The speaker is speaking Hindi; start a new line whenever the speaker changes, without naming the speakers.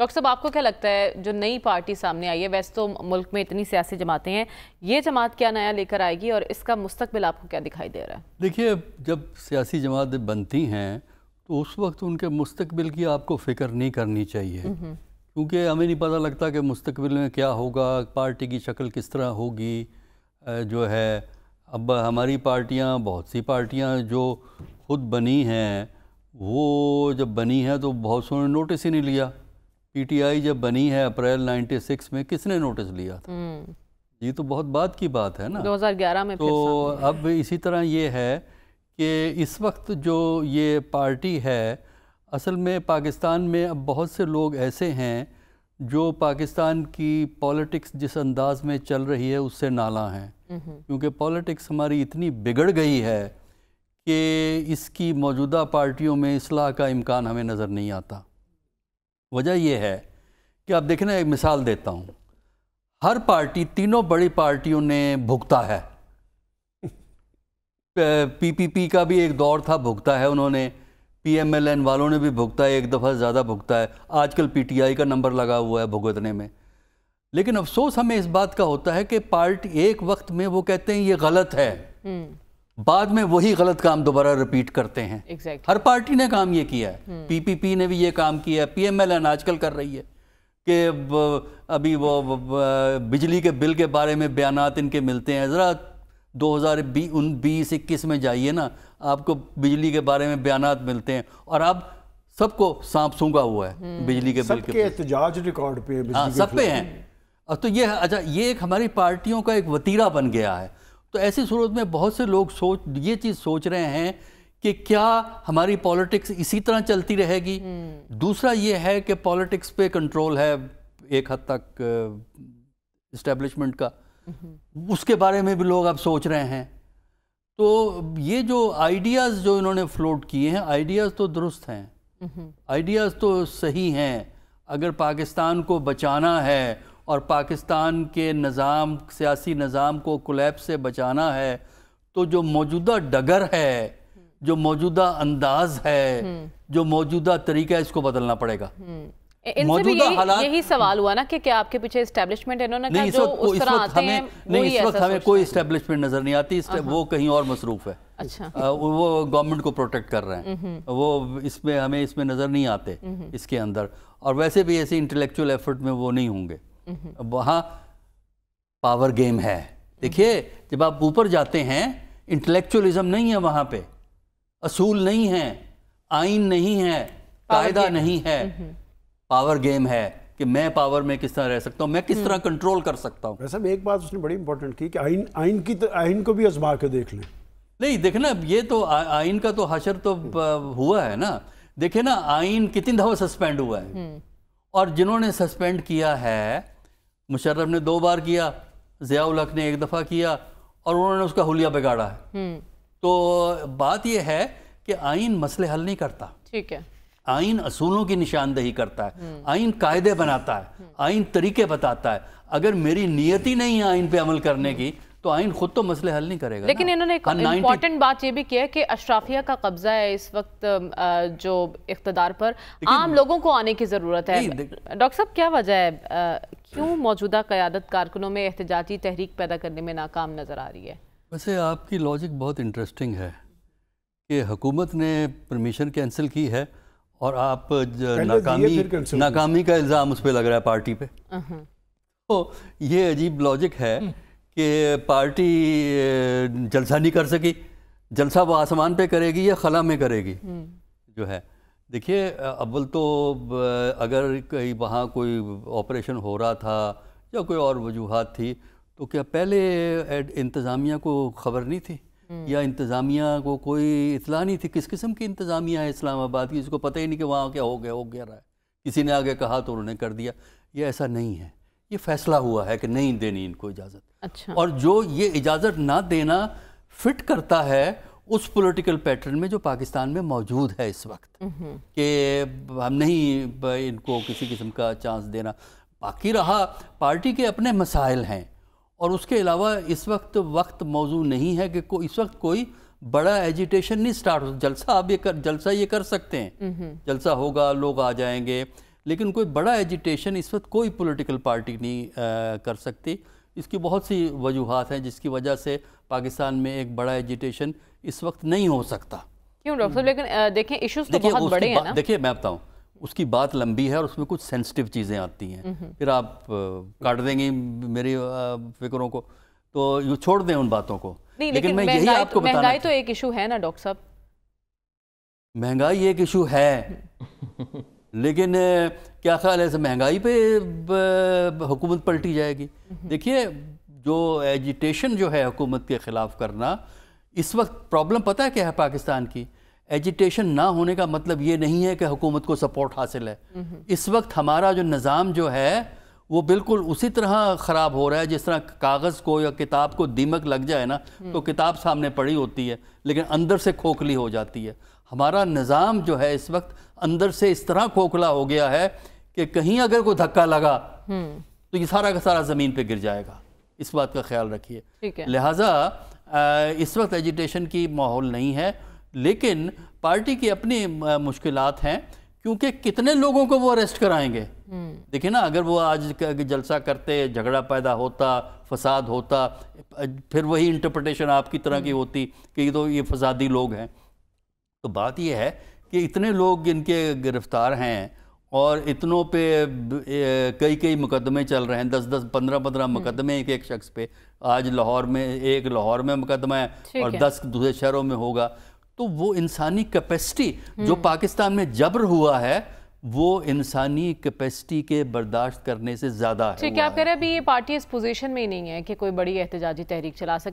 डॉक्टर साहब आपको क्या लगता है जो नई पार्टी सामने आई है वैसे तो मुल्क में इतनी सियासी जमातें हैं ये जमात क्या नया लेकर आएगी और इसका मुस्तबिल आपको क्या दिखाई दे रहा है
देखिए जब सियासी जमातें बनती हैं तो उस वक्त उनके मुस्तबिल की आपको फ़िक्र नहीं करनी चाहिए हम्म, हम्म। क्योंकि हमें नहीं पता लगता कि मुस्तबिल में क्या होगा पार्टी की शक्ल किस तरह होगी जो है अब हमारी पार्टियाँ बहुत सी पार्टियाँ जो खुद बनी हैं वो जब बनी है तो बहुत सो नोटिस ही नहीं लिया पीटीआई जब बनी है अप्रैल 96 में किसने नोटिस लिया था हम्म। ये तो बहुत बात की बात है ना
2011 में तो
अब इसी तरह ये है कि इस वक्त जो ये पार्टी है असल में पाकिस्तान में अब बहुत से लोग ऐसे हैं जो पाकिस्तान की पॉलिटिक्स जिस अंदाज में चल रही है उससे नाला हैं हम्म। क्योंकि पॉलिटिक्स हमारी इतनी बिगड़ गई है कि इसकी मौजूदा पार्टियों में असलाह का इम्कान हमें नज़र नहीं आता वजह यह है कि आप देखें ना एक मिसाल देता हूँ हर पार्टी तीनों बड़ी पार्टियों ने भुगता है पीपीपी का भी एक दौर था भुगता है उन्होंने पीएमएलएन वालों ने भी भुगता है एक दफ़ा ज़्यादा भुगता है आजकल पीटीआई का नंबर लगा हुआ है भुगतने में लेकिन अफसोस हमें इस बात का होता है कि पार्टी एक वक्त में वो कहते हैं ये गलत है हम्म। बाद में वही गलत काम दोबारा रिपीट करते हैं exactly. हर पार्टी ने काम ये किया है पीपीपी हम्म। ने भी ये काम किया है पीएमएलएन आजकल कर रही है कि अभी वो बिजली के बिल के बारे में बयान इनके मिलते हैं ज़रा दो हज़ार बीस इक्कीस में जाइए ना आपको बिजली के बारे में बयान मिलते हैं और अब सबको सांप सूंगा हुआ है हम्म। बिजली के बिल के एहतजाज रिकॉर्ड पे हाँ सब पे हैं तो ये अच्छा ये एक हमारी पार्टियों का एक वतीरा बन गया है तो ऐसी सूरत में बहुत से लोग सोच ये चीज़ सोच रहे हैं कि क्या हमारी पॉलिटिक्स इसी तरह चलती रहेगी हम्म। दूसरा ये है कि पॉलिटिक्स पे कंट्रोल है एक हद तक इस्टेब्लिशमेंट का
हम्म।
उसके बारे में भी लोग अब सोच रहे हैं तो ये जो आइडियाज़ जो इन्होंने फ्लोट किए हैं आइडियाज़ तो दुरुस्त हैं हम्म। आइडियाज़ तो सही हैं अगर पाकिस्तान को बचाना है और पाकिस्तान के निज़ाम सियासी निज़ाम को कोलेब से बचाना है तो जो मौजूदा डगर है जो मौजूदा अंदाज है जो मौजूदा तरीका है इसको बदलना पड़ेगा
हम्म। मौजूदा हालात यही सवाल हुआ ना कि क्या आपके पीछे इस्टेब्लिशमेंट इन्होंने कहा जो उस तरह आते नहीं इस वक्त हमें कोई
इस्टेब्लिशमेंट नजर नहीं आती वो कहीं और मसरूफ है अच्छा वो गवर्नमेंट को प्रोटेक्ट कर रहे हैं वो इसमें हमें इसमें नजर नहीं आते इसके अंदर और वैसे भी ऐसे इंटेलेक्चुअल एफर्ट में वो नहीं होंगे हम्म। अब वहाँ पावर गेम है देखिए जब आप ऊपर जाते हैं इंटेलेक्चुअलिज्म नहीं है वहाँ पे असूल नहीं है आइन नहीं है कायदा नहीं है पावर गेम हम्म, हम्म। है कि मैं पावर में किस तरह रह सकता हूँ मैं किस तरह कंट्रोल कर सकता हूँ वैसे एक बात उसने बड़ी इंपॉर्टेंट की कि आइन आइन की तो आइन को भी आजमा के देख लें नहीं देखना ये तो आइन का तो हशर तो हुआ है ना देखे ना आइन कितनी दफा सस्पेंड हुआ है और जिन्होंने सस्पेंड किया है मुशर्रफ ने दो बार किया ज़ियाउल हक ने एक दफ़ा किया और उन्होंने उसका हुलिया बिगाड़ा है हम्म। तो बात यह है कि आइन मसले हल नहीं करता ठीक है आइन असूलों की निशानदेही करता है हम्म। आइन कायदे बनाता है हम्म। आइन तरीके बताता है अगर मेरी नीयत ही नहीं है आइन पे अमल करने की तो आइन खुद तो मसले हल नहीं करेगा लेकिन इन्होंने एक इम्पॉर्टेंट
बात ये भी किया है कि अशराफिया का कब्जा है इस वक्त जो इकतदार पर आम लोगों को आने की ज़रूरत है डॉक्टर साहब क्या वजह है क्यों मौजूदा क़्यादत कारकुनों में एहतजाजी तहरीक पैदा करने में नाकाम नज़र आ रही है
वैसे आपकी लॉजिक बहुत इंटरेस्टिंग है कि हुकूमत ने परमिशन कैंसिल की है और आप नाकामी नाकामी का इल्ज़ाम उस पर लग रहा है पार्टी पे हम्म। तो ये अजीब लॉजिक है हम्म। कि पार्टी जलसा नहीं कर सकी जलसा वो आसमान पे करेगी या खला में करेगी हम्म। जो है देखिए अव्वल तो अगर कहीं वहाँ कोई ऑपरेशन हो रहा था या कोई और वजूहत थी तो क्या पहले इंतज़ामिया को खबर नहीं थी हम्म। या इंतज़ामिया को कोई इतला नहीं थी किस किस्म की इंतज़ामिया है इस्लामाबाद की जिसको पता ही नहीं कि वहाँ क्या हो गया हो गया रहा है किसी ने आगे कहा तो उन्होंने कर दिया ये ऐसा नहीं है ये फैसला हुआ है कि नहीं देनी इनको इजाज़त अच्छा और जो ये इजाज़त ना देना फिट करता है उस पॉलिटिकल पैटर्न में जो पाकिस्तान में मौजूद है इस वक्त हम्म। कि हम नहीं इनको किसी किस्म का चांस देना बाकी रहा पार्टी के अपने मसाइल हैं और उसके अलावा इस वक्त वक्त मौजू नहीं है कि को इस वक्त कोई बड़ा एजिटेशन नहीं स्टार्ट हो जलसा आप ये कर जलसा ये कर सकते हैं हम्म। जलसा होगा लोग आ जाएंगे लेकिन कोई बड़ा एजिटेशन इस वक्त कोई पॉलिटिकल पार्टी नहीं आ, कर सकती इसकी बहुत सी वजूहत हैं जिसकी वजह से पाकिस्तान में एक बड़ा एजिटेशन इस वक्त नहीं हो सकता
क्यों डॉक्टर लेकिन देखें इश्यूज तो बहुत बड़े हैं ना
देखिए मैं बताऊं उसकी बात लंबी है और उसमें कुछ सेंसिटिव चीज़ें आती हैं हम्म, हम्म। फिर आप काट देंगे मेरी फिक्रों को तो यू छोड़ दें उन बातों को नहीं, लेकिन, लेकिन मैं यही आपको तो- महंगाई
तो एक इशू है ना डॉक्टर साहब
महंगाई एक इशू है लेकिन क्या ख्याल है ऐसे महंगाई पे हुकूमत पलटी जाएगी हम्म, देखिए जो एजिटेशन जो है हुकूमत के ख़िलाफ़ करना इस वक्त प्रॉब्लम पता है क्या है पाकिस्तान की एजिटेशन ना होने का मतलब ये नहीं है कि हुकूमत को सपोर्ट हासिल है इस वक्त हमारा जो निज़ाम जो है वो बिल्कुल उसी तरह ख़राब हो रहा है जिस तरह कागज़ को या किताब को दीमक लग जाए ना हम्म। तो किताब सामने पड़ी होती है लेकिन अंदर से खोखली हो जाती है हमारा निज़ाम जो है इस वक्त अंदर से इस तरह खोखला हो गया है कि कहीं अगर कोई धक्का लगा हम्म। तो ये सारा का सारा ज़मीन पर गिर जाएगा इस बात का ख्याल रखिए लिहाजा इस वक्त एजिटेशन की माहौल नहीं है लेकिन पार्टी की अपनी मुश्किल हैं क्योंकि कितने लोगों को वो अरेस्ट कराएंगे हम्म। देखिए ना अगर वो आज जलसा करते झगड़ा पैदा होता फसाद होता फिर वही इंटरप्रटेशन आपकी तरह की हम्म। होती कि तो ये फसादी लोग हैं तो बात यह है कि इतने लोग इनके गिरफ्तार हैं और इतनों पे कई कई मुकदमे चल रहे हैं दस दस पंद्रह पंद्रह हम्म। मुकदमे एक एक शख्स पे आज लाहौर में एक लाहौर में मुकदमा है और है। दस दूसरे शहरों में होगा तो वो इंसानी कैपेसिटी हम्म। जो पाकिस्तान में जबर हुआ है वो इंसानी कैपेसिटी के बर्दाश्त करने से ज़्यादा है ठीक है आप कह रहे
हैं अभी ये पार्टी इस पोजीशन में ही नहीं है कि कोई बड़ी एहतजाजी तहरीक चला सके